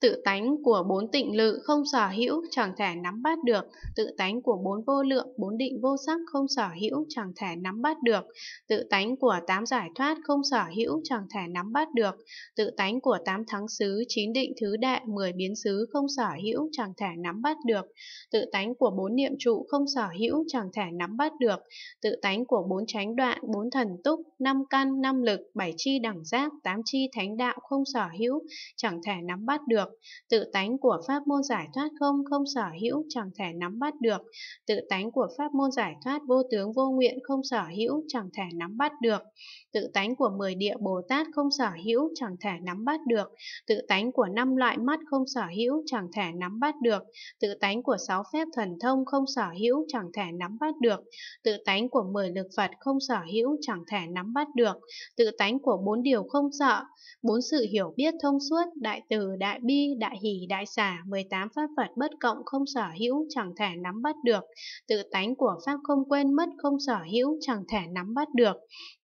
Tự tánh của bốn tịnh lự không sở hữu chẳng thể nắm bắt được, tự tánh của bốn vô lượng, bốn định vô sắc không sở hữu chẳng thể nắm bắt được, tự tánh của tám giải thoát không sở hữu chẳng thể nắm bắt được, tự tánh của tám thắng xứ, chín định thứ đệ, mười biến xứ không sở hữu chẳng thể nắm bắt được, tự tánh của bốn niệm trụ không sở hữu chẳng thể nắm bắt được, tự tánh của bốn chánh đoạn, bốn thần túc, năm căn, năm lực, bảy chi đẳng giác, tám chi thánh đạo không sở hữu chẳng thể nắm bắt được được, tự tánh của pháp môn giải thoát không không sở hữu chẳng thể nắm bắt được, tự tánh của pháp môn giải thoát vô tướng vô nguyện không sở hữu chẳng thể nắm bắt được, tự tánh của mười địa Bồ Tát không sở hữu chẳng thể nắm bắt được, tự tánh của năm loại mắt không sở hữu chẳng thể nắm bắt được, tự tánh của sáu phép thần thông không sở hữu chẳng thể nắm bắt được, tự tánh của mười lực Phật không sở hữu chẳng thể nắm bắt được, tự tánh của bốn điều không sợ, bốn sự hiểu biết thông suốt, đại từ đại bi đại hỷ đại xả 18 pháp Phật bất cộng không sở hữu chẳng thể nắm bắt được, tự tánh của pháp không quên mất không sở hữu chẳng thể nắm bắt được,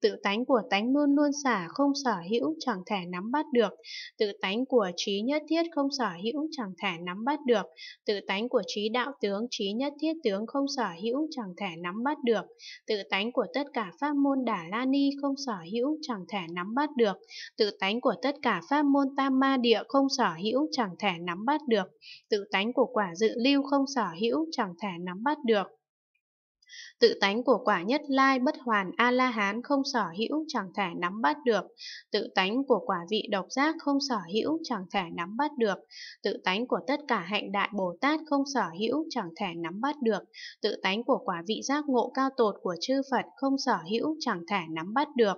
tự tánh của tánh luôn luôn xả không sở hữu chẳng thể nắm bắt được, tự tánh của trí nhất thiết không sở hữu chẳng thể nắm bắt được, tự tánh của trí đạo tướng trí nhất thiết tướng không sở hữu chẳng thể nắm bắt được, tự tánh của tất cả pháp môn Đà la ni không sở hữu chẳng thể nắm bắt được, tự tánh của tất cả pháp môn tam ma địa không sở hữu chẳng thể nắm bắt được, tự tánh của quả dự lưu không sở hữu chẳng thể nắm bắt được. Tự tánh của quả nhất lai bất hoàn A-la-hán không sở hữu chẳng thể nắm bắt được. Tự tánh của quả vị độc giác không sở hữu chẳng thể nắm bắt được. Tự tánh của tất cả hạnh đại Bồ Tát không sở hữu chẳng thể nắm bắt được. Tự tánh của quả vị giác ngộ cao tột của chư Phật không sở hữu chẳng thể nắm bắt được.